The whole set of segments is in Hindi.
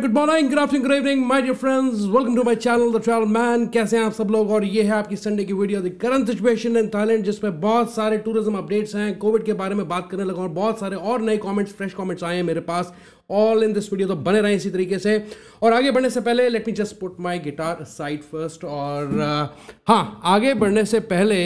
Good morning good afternoon good evening my dear friends welcome to my channel the travel man कैसे हैं आप सब लोग और ये है आपकी संडे की video the current situation in Thailand जिसमें बहुत सारे टूरिज्म अपडेट्स हैं कोविड के बारे में बात करने लगा और बहुत सारे और नए कॉमेंट्स फ्रेश कॉमेंट्स आए हैं मेरे पास ऑल इन दिस वीडियो तो बने रहें इसी तरीके से और आगे बढ़ने से पहले let me just put my guitar side first और हाँ आगे बढ़ने से पहले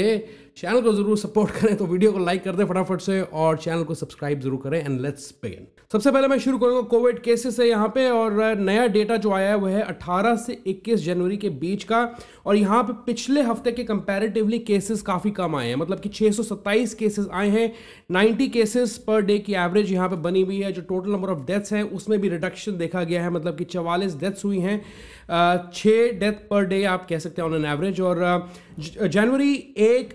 चैनल को जरूर सपोर्ट करें तो वीडियो को लाइक कर दें फटाफट से और चैनल को सब्सक्राइब जरूर करें एंड लेट्स बिगिन सबसे पहले मैं शुरू करूंगा कोविड केसेस है यहाँ पे और नया डेटा जो आया है वह है अट्ठारह से इक्कीस जनवरी के बीच का और यहाँ पे पिछले हफ्ते के कंपेरेटिवली केसेस काफ़ी कम आए हैं मतलब कि 627 केसेस आए हैं नाइन्टी केसेस पर डे की एवरेज यहाँ पे बनी हुई है जो टोटल नंबर ऑफ डेथ्स हैं उसमें भी रिडक्शन देखा गया है मतलब कि चवालीस डेथ्स हुई हैं छः डेथ पर डे आप कह सकते हैं ऑन एन एवरेज और uh, जनवरी एक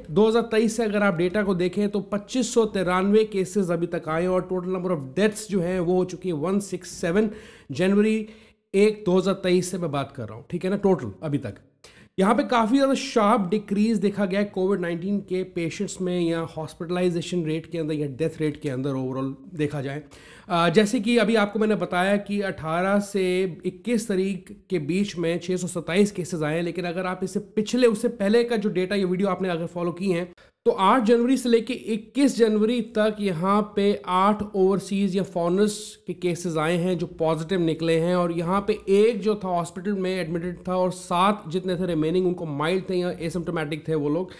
तेईस से अगर आप डेटा को देखें तो पच्चीस सौ तिरानवे केसेज अभी तक आए और टोटल नंबर ऑफ डेथ्स जो हैं वो हो चुकी है सेवन जनवरी एक तेईस से मैं बात कर रहा हूँ ठीक है ना टोटल अभी तक यहाँ पे काफ़ी ज़्यादा शार्प डिक्रीज देखा गया है कोविड नाइन्टीन के पेशेंट्स में या हॉस्पिटलाइजेशन रेट के अंदर या डेथ रेट के अंदर ओवरऑल देखा जाए जैसे कि अभी आपको मैंने बताया कि 18 से 21 तारीख के बीच में छः केसेस आए हैं लेकिन अगर आप इससे पिछले उससे पहले का जो डेटा या वीडियो आपने अगर फॉलो की हैं तो 8 जनवरी से लेके 21 जनवरी तक यहाँ पे आठ ओवरसीज़ या फॉरनर्स के केसेस आए हैं जो पॉजिटिव निकले हैं और यहाँ पे एक जो था हॉस्पिटल में एडमिटेड था और सात जितने थे रिमेनिंग उनको माइल्ड थे या एसिम्टोमेटिक थे वो लोग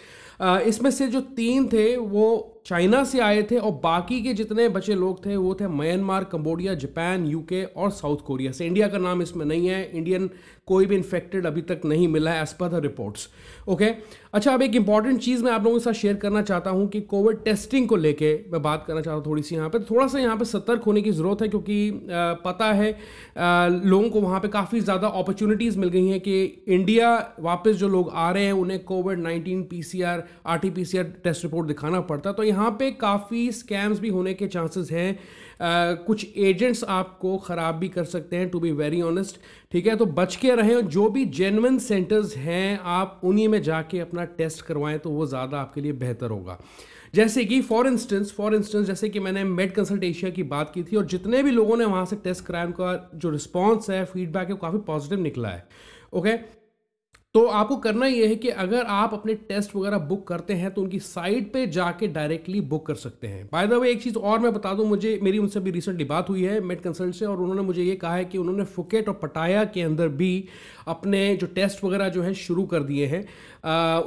इसमें से जो तीन थे वो चाइना से आए थे और बाकी के जितने बचे लोग थे वो थे म्यांमार कंबोडिया जापान यूके और साउथ कोरिया से इंडिया का नाम इसमें नहीं है इंडियन कोई भी इन्फेक्टेड अभी तक नहीं मिला है as per the reports okay अच्छा अब एक इंपॉर्टेंट चीज़ मैं आप लोगों के साथ शेयर करना चाहता हूँ कि कोविड टेस्टिंग को लेके मैं बात करना चाहता हूँ थोड़ी सी यहाँ पर तो थोड़ा सा यहाँ पर सतर्क होने की ज़रूरत है क्योंकि पता है लोगों को वहाँ पर काफ़ी ज़्यादा अपॉर्चुनिटीज़ मिल गई हैं कि इंडिया वापस जो लोग आ रहे हैं उन्हें covid nineteen P C R R T P C R test report दिखाना पड़ता तो यहाँ यहाँ पे काफ़ी स्कैम्स भी होने के चांसेस हैं कुछ एजेंट्स आपको ख़राब भी कर सकते हैं टू बी वेरी ऑनेस्ट ठीक है तो बच के रहें जो भी जेनवन सेंटर्स हैं आप उन्हीं में जाके अपना टेस्ट करवाएं तो वो ज़्यादा आपके लिए बेहतर होगा जैसे कि फॉर इंस्टेंस फॉर इंस्टेंस जैसे कि मैंने मेड कंसल्ट एशिया की बात की थी और जितने भी लोगों ने वहाँ से टेस्ट कराया उनका जो रिस्पॉन्स है फीडबैक है काफ़ी पॉजिटिव निकला है ओके okay? तो आपको करना यह है कि अगर आप अपने टेस्ट वगैरह बुक करते हैं तो उनकी साइट पे जाके डायरेक्टली बुक कर सकते हैं बाय द वे एक चीज़ और मैं बता दूं मुझे मेरी उनसे भी रिसेंटली बात हुई है मेड कंसल्ट से और उन्होंने मुझे ये कहा है कि उन्होंने फुकेट और पटाया के अंदर भी अपने जो टेस्ट वगैरह जो है शुरू कर दिए हैं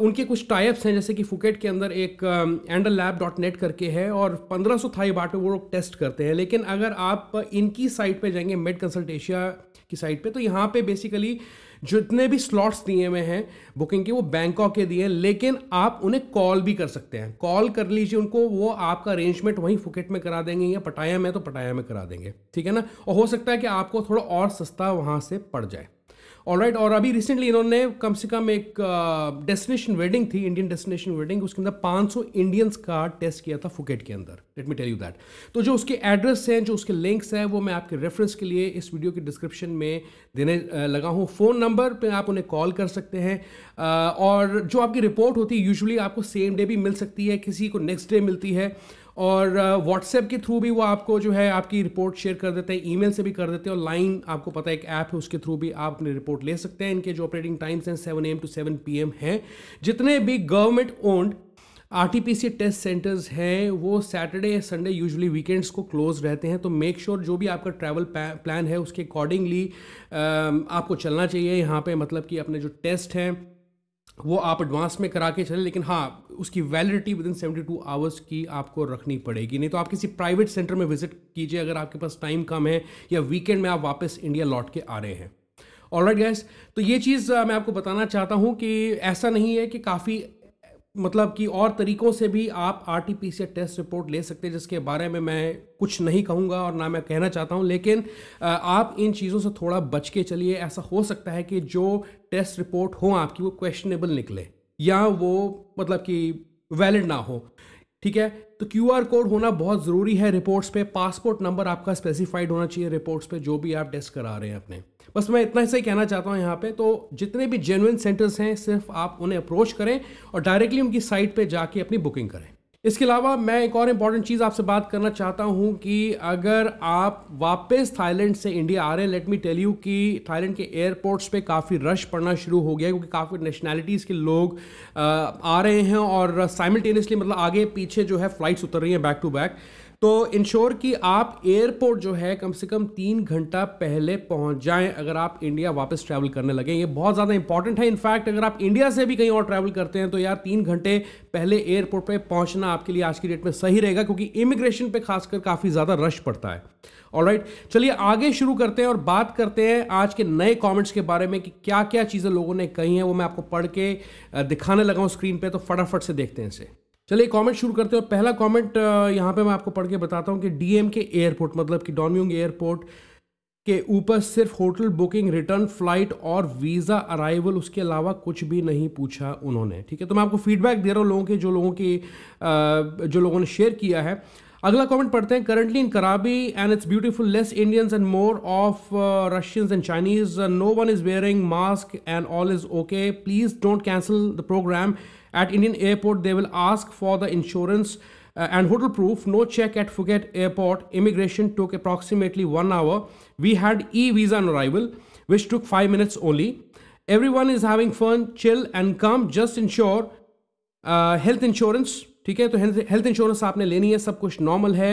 उनके कुछ टाइप्स हैं जैसे कि फुकेट के अंदर एक एंडल लैब डॉट नेट करके है और पंद्रह सौ थाई बाट वो लोग टेस्ट करते हैं लेकिन अगर आप इनकी साइट पर जाएंगे मेड कंसल्टेशिया की साइड पे तो यहाँ पे बेसिकली जितने भी स्लॉट्स दिए हुए हैं बुकिंग के वो बैंकॉक के दिए हैं लेकिन आप उन्हें कॉल भी कर सकते हैं कॉल कर लीजिए उनको वो आपका अरेंजमेंट वहीं फुकेट में करा देंगे या पटाया में तो पटाया में करा देंगे ठीक है ना और हो सकता है कि आपको थोड़ा और सस्ता वहाँ से पड़ जाए ऑल right, और अभी रिसेंटली इन्होंने कम से कम एक डेस्टिनेशन uh, वेडिंग थी इंडियन डेस्टिनेशन वेडिंग उसके अंदर 500 इंडियंस का टेस्ट किया था फुकेट के अंदर let me tell you that तो जो उसके एड्रेस हैं जो उसके लिंक्स हैं वो मैं आपके रेफरेंस के लिए इस वीडियो के डिस्क्रिप्शन में देने uh, लगा हूँ फ़ोन नंबर पर आप उन्हें कॉल कर सकते हैं uh, और जो आपकी रिपोर्ट होती है यूजली आपको सेम डे भी मिल सकती है किसी को नेक्स्ट डे मिलती है और व्हाट्सएप के थ्रू भी वो आपको जो है आपकी रिपोर्ट शेयर कर देते हैं ईमेल से भी कर देते हैं और लाइन आपको पता है एक ऐप है उसके थ्रू भी आप अपनी रिपोर्ट ले सकते हैं इनके जो ऑपरेटिंग टाइम्स हैं seven M to seven P M हैं जितने भी government owned R T P C test centres हैं वो सैटरडे या संडे यूजली वीकेंड्स को क्लोज रहते हैं तो मेक श्योर sure जो भी आपका ट्रैवल प्लान है उसके अकॉर्डिंगली आपको चलना चाहिए यहाँ पे मतलब कि अपने जो टेस्ट हैं वो आप एडवांस में करा के चले लेकिन हाँ उसकी validity within seventy two hours की आपको रखनी पड़ेगी नहीं तो आप किसी प्राइवेट सेंटर में विजिट कीजिए अगर आपके पास टाइम कम है या वीकेंड में आप वापस इंडिया लौट के आ रहे हैं ऑल राइट गैस तो ये चीज़ मैं आपको बताना चाहता हूँ कि ऐसा नहीं है कि काफ़ी मतलब कि और तरीक़ों से भी आप R T P C test report ले सकते हैं जिसके बारे में मैं कुछ नहीं कहूँगा और ना मैं कहना चाहता हूँ लेकिन आप इन चीज़ों से थोड़ा बच के चलिए ऐसा हो सकता है कि जो टेस्ट रिपोर्ट हो आपकी वो क्वेश्चनेबल निकले या वो मतलब कि वैलिड ना हो ठीक है तो क्यू आर कोड होना बहुत ज़रूरी है रिपोर्ट्स पे पासपोर्ट नंबर आपका स्पेसिफाइड होना चाहिए रिपोर्ट्स पे जो भी आप टेस्ट करा रहे हैं अपने बस मैं इतना ही कहना चाहता हूँ यहाँ पे तो जितने भी जेनुइन सेंटर्स हैं सिर्फ आप उन्हें अप्रोच करें और डायरेक्टली उनकी साइट पे जाके अपनी बुकिंग करें इसके अलावा मैं एक और इम्पॉर्टेंट चीज़ आपसे बात करना चाहता हूँ कि अगर आप वापस थाईलैंड से इंडिया आ रहे हैं लेट मी टेल यू कि थाईलैंड के एयरपोर्ट्स पे काफ़ी रश पड़ना शुरू हो गया है क्योंकि काफ़ी नेशनैलिटीज़ के लोग आ रहे हैं और साइमल्टेनियसली मतलब आगे पीछे जो है फ्लाइट्स उतर रही हैं बैक टू बैक तो इंश्योर कि आप एयरपोर्ट जो है कम से कम तीन घंटा पहले पहुंच जाएं अगर आप इंडिया वापस ट्रैवल करने लगे ये बहुत ज़्यादा इंपॉर्टेंट है इनफैक्ट अगर आप इंडिया से भी कहीं और ट्रैवल करते हैं तो यार तीन घंटे पहले एयरपोर्ट पर पहुंचना आपके लिए आज की डेट में सही रहेगा क्योंकि इमिग्रेशन पर खासकर काफ़ी ज़्यादा रश पड़ता है और राइट चलिए आगे शुरू करते हैं और बात करते हैं आज के नए कॉमेंट्स के बारे में कि क्या क्या चीज़ें लोगों ने कही हैं वो मैं आपको पढ़ के दिखाने लगा हूँ स्क्रीन पर तो फटाफट से देखते हैं इसे चलिए कमेंट शुरू करते हो पहला कमेंट यहाँ पे मैं आपको पढ़ के बताता हूँ कि डीएम के एयरपोर्ट मतलब कि डॉनम्यूंग एयरपोर्ट के ऊपर सिर्फ होटल बुकिंग रिटर्न फ्लाइट और वीज़ा अराइवल उसके अलावा कुछ भी नहीं पूछा उन्होंने ठीक है तो मैं आपको फीडबैक दे रहा हूँ लोगों के जो लोगों के जो लोगों ने शेयर किया है अगला कमेंट पढ़ते हैं currently in Krabi and it's beautiful less Indians and more of Russians and Chinese no one is wearing mask and all is okay please don't cancel the programme at Indian airport they will ask for the insurance Uh, and hotel proof no check at phuket airport immigration took approximately one hour we had e-visa on arrival which took five minutes only everyone is having fun chill and come just ensure uh, health insurance ठीक है तो हेल्थ इंश्योरेंस आपने लेनी है सब कुछ नॉर्मल है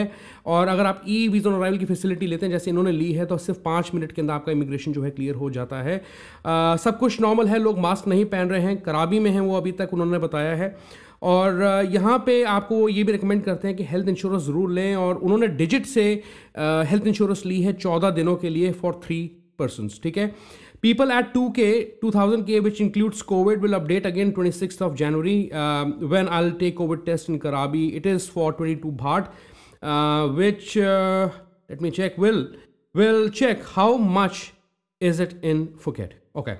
और अगर आप ई वीज़ ऑन अराइवल की फैसिलिटी लेते हैं जैसे इन्होंने ली है तो सिर्फ पाँच मिनट के अंदर आपका इमिग्रेशन जो है क्लियर हो जाता है आ, सब कुछ नॉर्मल है लोग मास्क नहीं पहन रहे हैं कराबी में हैं वो अभी तक उन्होंने बताया है और यहाँ पे आपको ये भी रिकमेंड करते हैं कि हेल्थ इंश्योरेंस ज़रूर लें और उन्होंने डिजिट से हेल्थ इंश्योरेंस ली है चौदह दिनों के लिए फॉर थ्री पर्सनस ठीक है People at 2K, 2000K, which includes COVID, will update again 26th of January um, when I'll take COVID test in Karabi. It is for 22 baht, uh, which uh, let me check. Will will check how much is it in Phuket. Okay,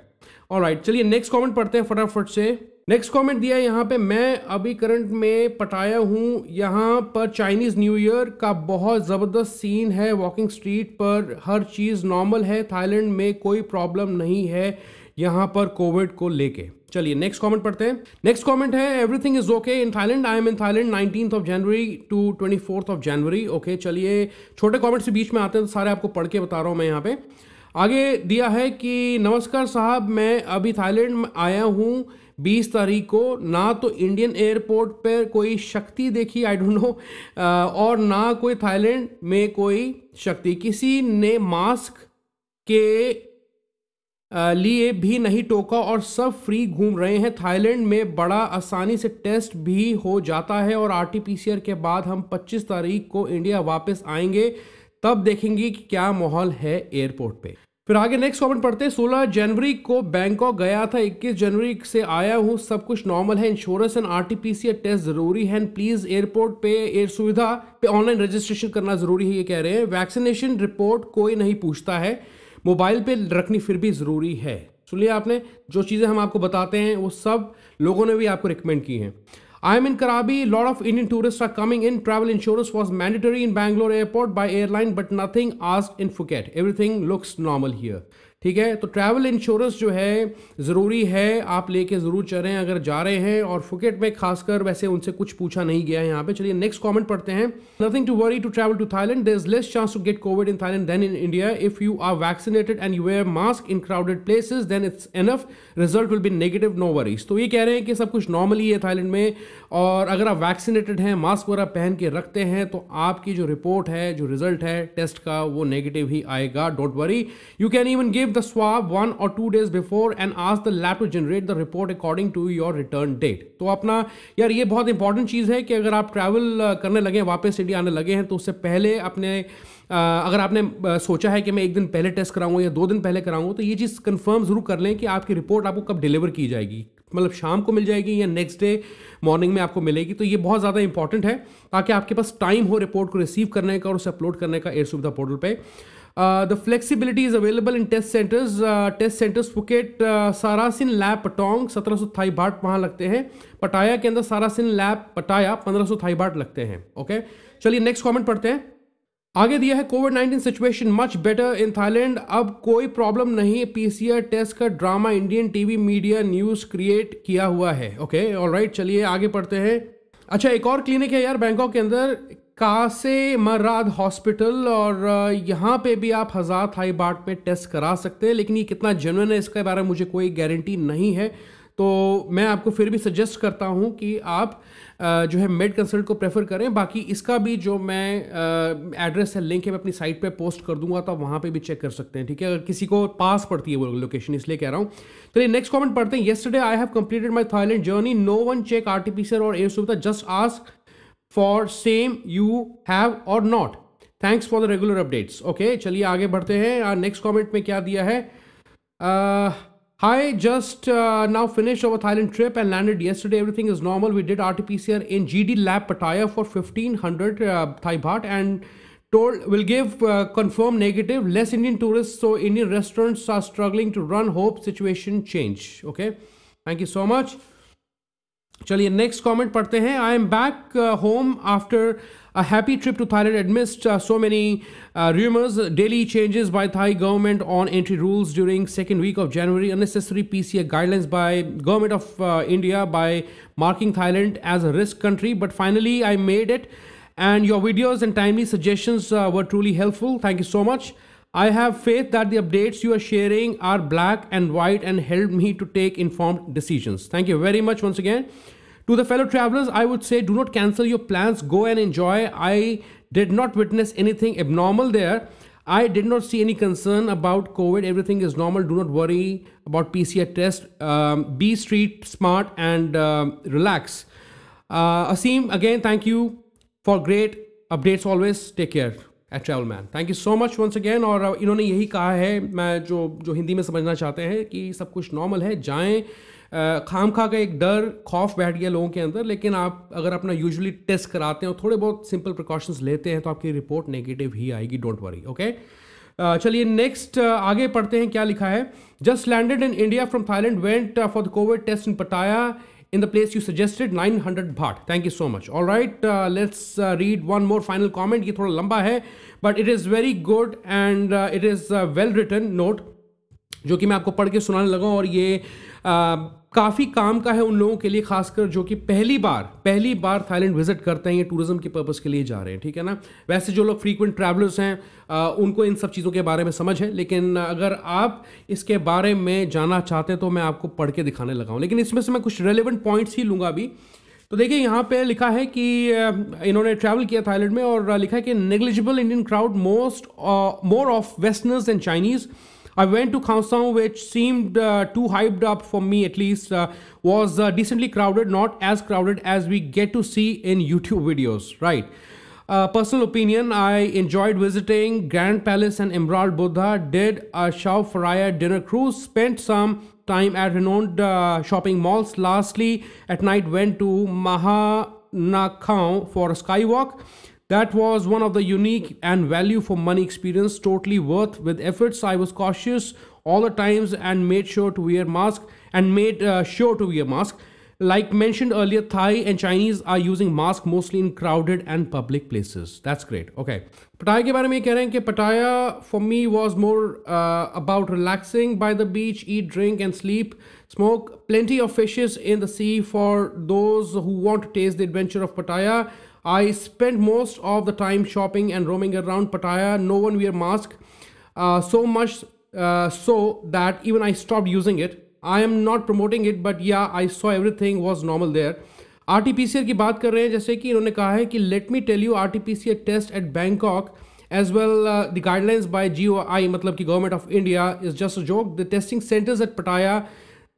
all right. चलिए next comment पढ़ते हैं फटाफट से. नेक्स्ट कमेंट दिया यहाँ पे मैं अभी करंट में पटाया हूँ यहाँ पर चाइनीज़ न्यू ईयर का बहुत ज़बरदस्त सीन है वॉकिंग स्ट्रीट पर हर चीज़ नॉर्मल है थाईलैंड में कोई प्रॉब्लम नहीं है यहाँ पर कोविड को लेके चलिए नेक्स्ट कमेंट पढ़ते हैं नेक्स्ट कमेंट है everything is okay in Thailand I am in Thailand nineteen of January to twenty fourth of January okay चलिए छोटे कॉमेंट्स के बीच में आते हैं तो सारे आपको पढ़ के बता रहा हूँ मैं यहाँ पे आगे दिया है कि नमस्कार साहब मैं अभी थाईलैंड आया हूँ बीस तारीख को ना तो इंडियन एयरपोर्ट पर कोई शक्ति देखी आई डोंट नो और ना कोई थाईलैंड में कोई शक्ति किसी ने मास्क के लिए भी नहीं टोका और सब फ्री घूम रहे हैं थाईलैंड में बड़ा आसानी से टेस्ट भी हो जाता है और आरटीपीसीआर के बाद हम 25 तारीख को इंडिया वापस आएंगे तब देखेंगे कि क्या माहौल है एयरपोर्ट पे फिर आगे नेक्स्ट कमेंट पढ़ते हैं सोलह जनवरी को बैंकॉक गया था इक्कीस जनवरी से आया हूँ सब कुछ नॉर्मल है insurance and R T P test जरूरी है प्लीज एयरपोर्ट पे एयर सुविधा पे ऑनलाइन रजिस्ट्रेशन करना जरूरी है ये कह रहे हैं वैक्सीनेशन रिपोर्ट कोई नहीं पूछता है मोबाइल पे रखनी फिर भी ज़रूरी है सुनिए आपने जो चीज़ें हम आपको बताते हैं वो सब लोगों ने भी आपको रिकमेंड की हैं I'm in Karabi, a lot of Indian tourists are coming in. Travel insurance was mandatory in Bangalore airport by airline, but nothing asked in Phuket. Everything looks normal here. ठीक है तो ट्रैवल इंश्योरेंस जो है ज़रूरी है आप लेके ज़रूर चलें अगर जा रहे हैं और फुकेट में खासकर वैसे उनसे कुछ पूछा नहीं गया है यहाँ पे चलिए नेक्स्ट कमेंट पढ़ते हैं nothing to worry to travel to Thailand there is less chance to get covid in Thailand than in India if you are vaccinated and you wear mask in crowded places then it's enough result will be negative no worries तो ये कह रहे हैं कि सब कुछ नॉर्मली है थाईलैंड में और अगर आप वैक्सीनेटेड हैं मास्क वगैरह पहन के रखते हैं तो आपकी जो रिपोर्ट है जो रिजल्ट है टेस्ट का वो नेगेटिव ही आएगा don't worry you can even give give the swab one or two days before and ask the lab to generate the report according to your return date. तो अपना यार ये बहुत इंपॉर्टेंट चीज़ है कि अगर आप ट्रैवल करने लगे वापस इंडिया आने लगे हैं तो उससे पहले अपने अगर आपने सोचा है कि मैं एक दिन पहले टेस्ट कराऊंगा या दो दिन पहले कराऊंगा तो ये चीज़ कंफर्म ज़रूर कर लें कि आपकी रिपोर्ट आपको कब डिलीवर की जाएगी मतलब शाम को मिल जाएगी या नेक्स्ट डे मॉर्निंग में आपको मिलेगी तो ये बहुत ज़्यादा इंपॉर्टेंट है ताकि आपके पास टाइम हो रिपोर्ट को रिसीव करने का और उसे अपलोड करने का एयर सुविधा पोर्टल पर Uh, the flexibility is available in test centers test centres Phuket Sarasin lab Patong सत्रह सौ थाई बाट वहाँ लगते हैं पटाया के अंदर सारासिन लैब पटाया पंद्रह सौ थाई बाट लगते हैं ओके चलिए नेक्स्ट कमेंट पढ़ते हैं आगे दिया है covid nineteen situation much better in Thailand अब कोई प्रॉब्लम नहीं पीसीआर टेस्ट का drama Indian TV media news create किया हुआ है ओके ऑल राइट चलिए आगे पढ़ते हैं अच्छा एक और क्लिनिक है यार बैंकॉक के अंदर कासे मर्राद हॉस्पिटल और यहाँ पे भी आप हज़ार थाई बाट पे टेस्ट करा सकते हैं लेकिन ये कितना जनवन है इसके बारे में मुझे कोई गारंटी नहीं है तो मैं आपको फिर भी सजेस्ट करता हूँ कि आप जो है मेड कंसल्ट को प्रेफर करें बाकी इसका भी जो मैं एड्रेस है लिंक है मैं अपनी साइट पे पोस्ट कर दूंगा तो आप वहाँ पे भी चेक कर सकते हैं ठीक है अगर किसी को पास पड़ती है वो लोकेशन इसलिए कह रहा हूँ चलिए तो नेक्स्ट कमेंट पढ़ते हैं yesterday I have completed my Thailand journey no one check R or air Suvidha just ask for same you have or not thanks for the regular updates okay चलिए आगे बढ़ते हैं नेक्स्ट कमेंट में क्या दिया है hi just now finish our Thailand trip and landed yesterday everything is normal we did R T P C R in G D lab Pattaya for fifteen hundred Thai baht and told will give uh, confirm negative less indian tourists so indian restaurants are struggling to run hope situation change okay thank you so much चलिए नेक्स्ट कमेंट पढ़ते हैं I am back home after a happy trip to Thailand amidst so many rumours daily changes by Thai government on entry rules during second week of January unnecessary PCA guidelines by government of India by marking Thailand as a risk country but finally I made it and your videos and timely suggestions were truly helpful thank you so much I have faith that the updates you are sharing are black and white and help me to take informed decisions. Thank you very much once again. To the fellow travelers, I would say do not cancel your plans. Go and enjoy. I did not witness anything abnormal there. I did not see any concern about COVID. Everything is normal. Do not worry about PCR test. Um, be street smart and um, relax. Uh, Asim, again, thank you for great updates always. Take care. At travel man thank you so much once again और इन्होंने यही कहा है मैं जो जो हिंदी में समझना चाहते हैं कि सब कुछ नॉर्मल है जाएँ खाम खा का एक डर खौफ बैठ गया लोगों के अंदर लेकिन आप अगर अपना यूजुअली टेस्ट कराते हैं और थोड़े बहुत सिंपल प्रिकॉशंस लेते हैं तो आपकी रिपोर्ट नेगेटिव ही आएगी डोंट वरी ओके चलिए नेक्स्ट आगे पढ़ते हैं क्या लिखा है just landed in India from Thailand went for the covid test in Pattaya in the place you suggested 900 baht thank you so much all right uh, let's uh, read one more final comment ye thoda lamba hai but it is very good and uh, it is a well written note jo जो कि मैं आपको पढ़ के सुनाने लगा और ये काफ़ी काम का है उन लोगों के लिए खासकर जो कि पहली बार पहली बार थाईलैंड विजिट करते हैं ये टूरिज्म के पर्पज़ के लिए जा रहे हैं ठीक है ना वैसे जो लोग फ्रीक्वेंट ट्रैवलर्स हैं आ, उनको इन सब चीज़ों के बारे में समझ है लेकिन अगर आप इसके बारे में जाना चाहते हैं तो मैं आपको पढ़ के दिखाने लगा हूँ लेकिन इसमें से मैं कुछ रेलिवेंट पॉइंट्स ही लूँगा अभी तो देखिए यहाँ पे लिखा है कि इन्होंने ट्रैवल किया थाईलैंड में और लिखा है कि negligible Indian crowd most more of westerners and Chinese I went to Kaohsiung, which seemed uh, too hyped up for me at least, uh, was uh, decently crowded, not as crowded as we get to see in YouTube videos, right? Uh, personal opinion, I enjoyed visiting Grand Palace and Emerald Buddha, did a Shao Faraya dinner cruise, spent some time at renowned uh, shopping malls. Lastly, at night went to Maha for a skywalk. That was one of the unique and value for money experience totally worth with efforts. I was cautious all the times and made sure to wear mask and made uh, sure to wear mask. Like mentioned earlier, Thai and Chinese are using mask mostly in crowded and public places. That's great. Okay. Pattaya के बारे में कह Pattaya for me was more uh, about relaxing by the beach, eat, drink and sleep, smoke plenty of fishes in the sea for those who want to taste the adventure of Pattaya. I spent most of the time shopping and roaming around Pattaya. No one wear mask uh, so much uh, so that even I stopped using it. I am not promoting it, but yeah, I saw everything was normal there. rt की बात कर रहे हैं जैसे कि इन्होंने कहा है कि let me tell you rt test at Bangkok as well uh, the guidelines by GOI मतलब कि Government of India is just a joke. The testing centers at Pattaya,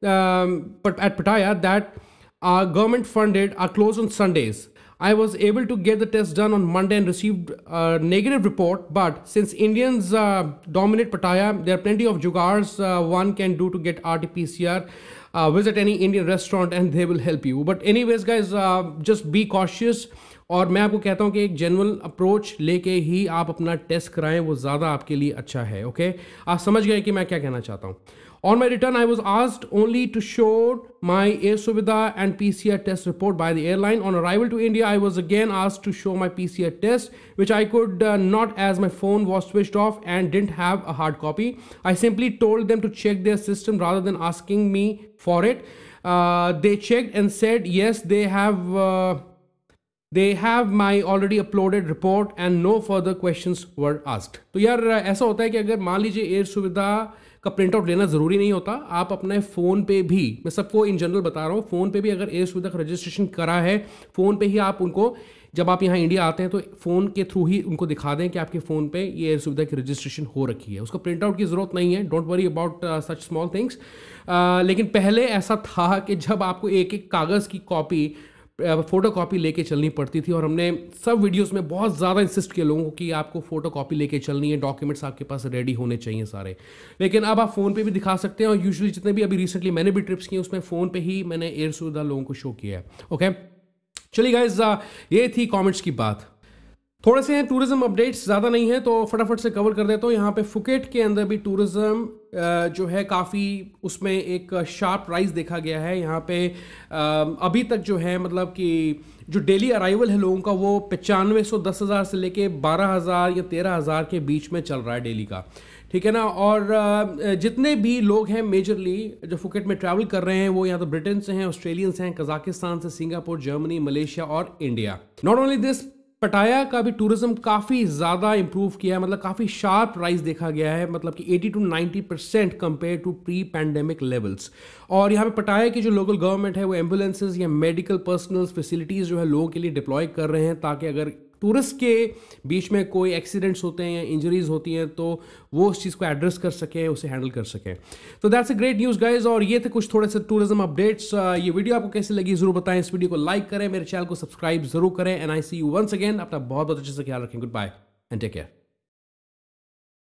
um, at Pattaya that are government funded are closed on Sundays. I was able to get the test done on Monday and received a negative report. But since Indians uh, dominate Pattaya, there are plenty of jugars uh, one can do to get RT-PCR. Uh, visit any Indian restaurant and they will help you. But anyways, guys, uh, just be cautious. और मैं आपको कहता हूँ कि एक जनरल अप्रोच लेके ही आप अपना टेस्ट कराएं वो ज़्यादा आपके लिए अच्छा है ओके आप समझ गए कि मैं क्या कहना चाहता हूँ on my return, I was asked only to show my Air Suvidha and PCR test report by the airline. On arrival to India, I was again asked to show my PCR test, which I could uh, not as my phone was switched off and didn't have a hard copy. I simply told them to check their system rather than asking me for it. Uh, they checked and said, yes, they have. Uh, they have my already uploaded report and no further question were asked तो ऐसा होता है कि अगर मान लीजिए एयर सुविधा का प्रिंटआउट लेना ज़रूरी नहीं होता आप अपने फ़ोन पे भी मैं सबको इन जनरल बता रहा हूँ फ़ोन पे भी अगर ए सुविधा का रजिस्ट्रेशन करा है फ़ोन पे ही आप उनको जब आप यहाँ इंडिया आते हैं तो फ़ोन के थ्रू ही उनको दिखा दें कि आपके फ़ोन पे ये एयर सुविधा की रजिस्ट्रेशन हो रखी है उसको प्रिंट आउट की ज़रूरत नहीं है don't worry about such small things लेकिन पहले ऐसा था कि जब आपको एक एक कागज़ की कॉपी फ़ोटो कापी लेके चलनी पड़ती थी और हमने सब वीडियोस में बहुत ज़्यादा इंसिस्ट किया लोगों को कि आपको फ़ोटो कापी लेके चलनी है डॉक्यूमेंट्स आपके पास रेडी होने चाहिए सारे लेकिन अब आप फ़ोन पे भी दिखा सकते हैं और यूजुअली जितने भी अभी रिसेंटली मैंने भी ट्रिप्स किए उसमें फ़ोन पे ही मैंने एयर सुविधा लोगों को शो किया है ओके चलिए गाइज ये थी कॉमेंट्स की बात थोड़े से हैं टूरिज्म अपडेट्स ज़्यादा नहीं है तो फटाफट से कवर कर देता हूँ यहाँ पे फुकेट के अंदर भी टूरिज्म जो है काफ़ी उसमें एक शार्प राइज देखा गया है यहाँ पे अभी तक जो है मतलब कि जो डेली अराइवल है लोगों का वो पचानवे सौ दस हज़ार से लेके बारह हज़ार या तेरह हज़ार के बीच में चल रहा है डेली का ठीक है ना और जितने भी लोग हैं मेजरली जो फुकेट में ट्रैवल कर रहे हैं वो यहाँ तो ब्रिटेन से हैं ऑस्ट्रेलियन से हैं कजाकिस्तान से सिंगापुर जर्मनी मलेशिया और India not only this Pattaya का भी टूरिज़्म काफ़ी ज़्यादा इम्प्रूव किया है मतलब काफ़ी शार्प राइज देखा गया है मतलब कि 80 to 90 percent compare to pre pandemic levels और यहाँ पे पटाया की जो लोकल गवर्नमेंट है वो एम्बुलेंसेज या मेडिकल पर्सनल फैसिलिटीज़ जो है लोगों के लिए डिप्लॉय कर रहे हैं ताकि अगर टूरिस्ट के बीच में कोई एक्सीडेंट्स होते हैं या इंजरीज होती हैं तो वो उस चीज़ को एड्रेस कर सकें उसे हैंडल कर सकें तो that's a great news guys और ये थे कुछ थोड़े से टूरिज्म अपडेट्स uh, ये वीडियो आपको कैसी लगी ज़रूर बताएं इस वीडियो को लाइक करें मेरे चैनल को सब्सक्राइब जरूर करें and I see you once again अपना बहुत बहुत अच्छे से ख्याल रखें good bye and take care